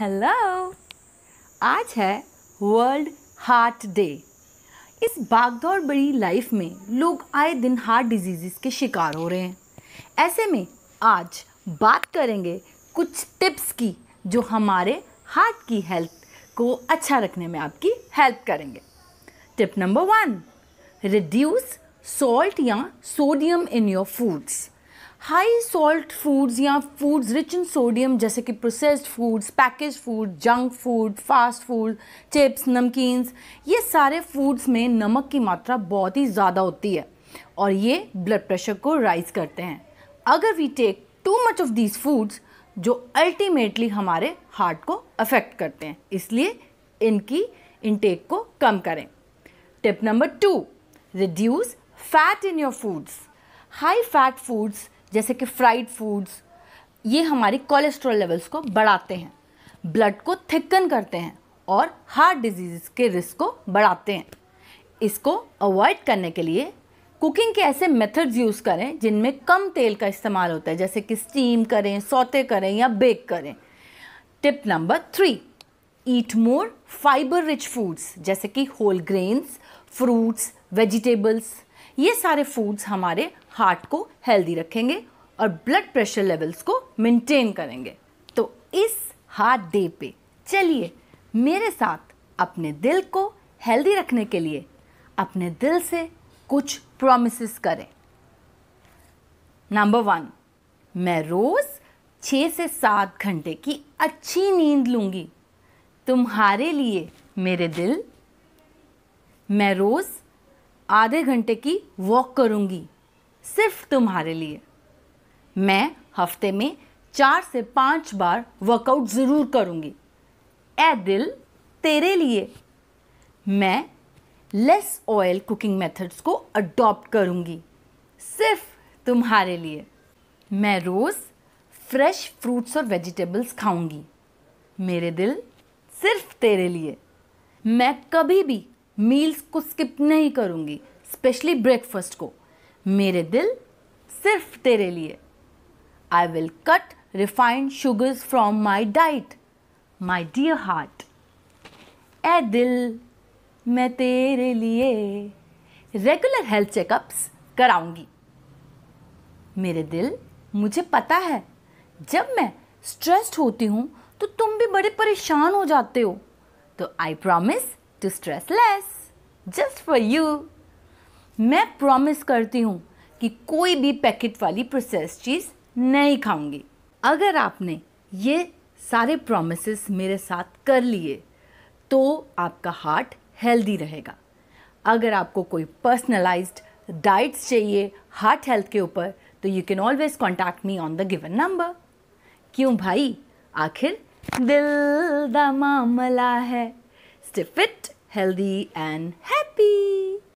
Hello आज है world heart day इस भागदौड़ बड़ी लाइफ में लोग आए दिन हार्ट डिजीज़ के शिकार हो रहे हैं ऐसे में आज बात करेंगे कुछ टिप्स की जो हमारे हार्ट की हेल्थ को अच्छा रखने में आपकी हेल्प करेंगे tip number one reduce salt या sodium in your foods high salt foods या फूड्स रिच इन सोडियम जैसे कि processed foods package food junk food fast food chips नमकीन ये सारे फूड्स में नमक की मात्रा बहुत ही ज़्यादा होती है और ये ब्लड प्रेशर को राइज करते हैं अगर we take too much of these foods जो अल्टीमेटली हमारे हार्ट को अफेक्ट करते हैं इसलिए इनकी इनटेक को कम करें tip number two reduce fat in your foods high fat foods जैसे कि फ्राइड फूड्स ये हमारी कोलेस्ट्रॉल लेवल्स को बढ़ाते हैं ब्लड को थिकन करते हैं और हार्ट डिजीज़ के रिस्क को बढ़ाते हैं इसको अवॉइड करने के लिए कुकिंग के ऐसे मेथड्स यूज़ करें जिनमें कम तेल का इस्तेमाल होता है जैसे कि स्टीम करें सौते करें या बेक करें tip number three eat more fibre rich foods जैसे कि होल ग्रेन्स फ्रूट्स वेजिटेबल्स ये सारे फूड्स हमारे हार्ट को हेल्दी रखेंगे और ब्लड प्रेशर लेवल्स को मेंटेन करेंगे तो इस हार्ट डे पे चलिए मेरे साथ अपने दिल को हेल्दी रखने के लिए अपने दिल से कुछ प्रोमिस करें नंबर वन मैं रोज़ छः से सात घंटे की अच्छी नींद लूँगी तुम्हारे लिए मेरे दिल मैं रोज़ आधे घंटे की वॉक करूँगी सिर्फ तुम्हारे लिए मैं हफ्ते में चार से पाँच बार वर्कआउट ज़रूर करूँगी ए दिल तेरे लिए मैं लेस ऑयल कुकिंग मेथड्स को अडॉप्ट करूँगी सिर्फ तुम्हारे लिए मैं रोज़ फ्रेश फ्रूट्स और वेजिटेबल्स खाऊंगी मेरे दिल सिर्फ तेरे लिए मैं कभी भी मील्स को स्किप नहीं करूँगी स्पेशली ब्रेकफास्ट को मेरे दिल सिर्फ तेरे लिए I will cut refined sugars from my diet my dear heart ए दिल मैं तेरे लिए रेगुलर हेल्थ चेकअप्स कराऊंगी मेरे दिल मुझे पता है जब मैं स्ट्रेस्ड होती हूँ तो तुम भी बड़े परेशान हो जाते हो तो I promise stress less just for you मैं प्रॉमिस करती हूँ कि कोई भी पैकेट वाली प्रोसेस चीज़ नहीं खाऊंगी अगर आपने ये सारे प्रोमिस मेरे साथ कर लिए तो आपका हार्ट हेल्दी रहेगा अगर आपको कोई पर्सनलाइज्ड डाइट्स चाहिए हार्ट हेल्थ के ऊपर तो you can always contact me on the given number क्यों भाई आखिर दिल द मामला है स्टिफिट healthy and happy.